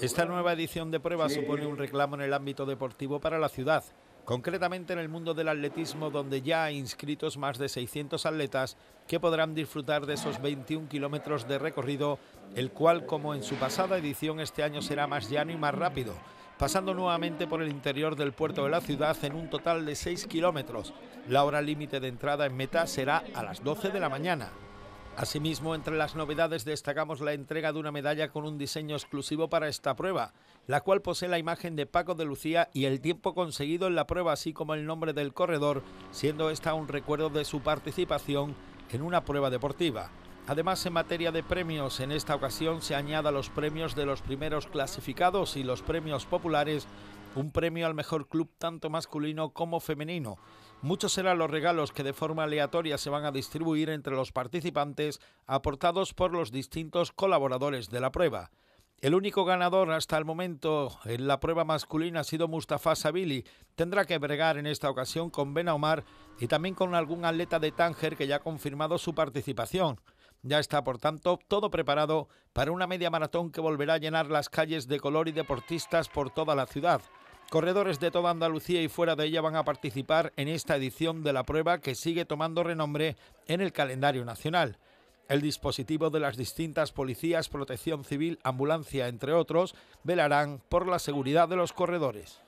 Esta nueva edición de pruebas supone un reclamo en el ámbito deportivo para la ciudad, concretamente en el mundo del atletismo donde ya hay inscritos más de 600 atletas que podrán disfrutar de esos 21 kilómetros de recorrido, el cual como en su pasada edición este año será más llano y más rápido, pasando nuevamente por el interior del puerto de la ciudad en un total de 6 kilómetros. La hora límite de entrada en meta será a las 12 de la mañana. Asimismo, entre las novedades destacamos la entrega de una medalla con un diseño exclusivo para esta prueba, la cual posee la imagen de Paco de Lucía y el tiempo conseguido en la prueba, así como el nombre del corredor, siendo esta un recuerdo de su participación en una prueba deportiva. Además, en materia de premios, en esta ocasión se añada los premios de los primeros clasificados y los premios populares, un premio al mejor club tanto masculino como femenino. Muchos serán los regalos que de forma aleatoria se van a distribuir entre los participantes aportados por los distintos colaboradores de la prueba. El único ganador hasta el momento en la prueba masculina ha sido Mustafa Sabili. Tendrá que bregar en esta ocasión con Ben Omar y también con algún atleta de Tánger que ya ha confirmado su participación. Ya está, por tanto, todo preparado para una media maratón que volverá a llenar las calles de color y deportistas por toda la ciudad. Corredores de toda Andalucía y fuera de ella van a participar en esta edición de la prueba que sigue tomando renombre en el calendario nacional. El dispositivo de las distintas policías, protección civil, ambulancia, entre otros, velarán por la seguridad de los corredores.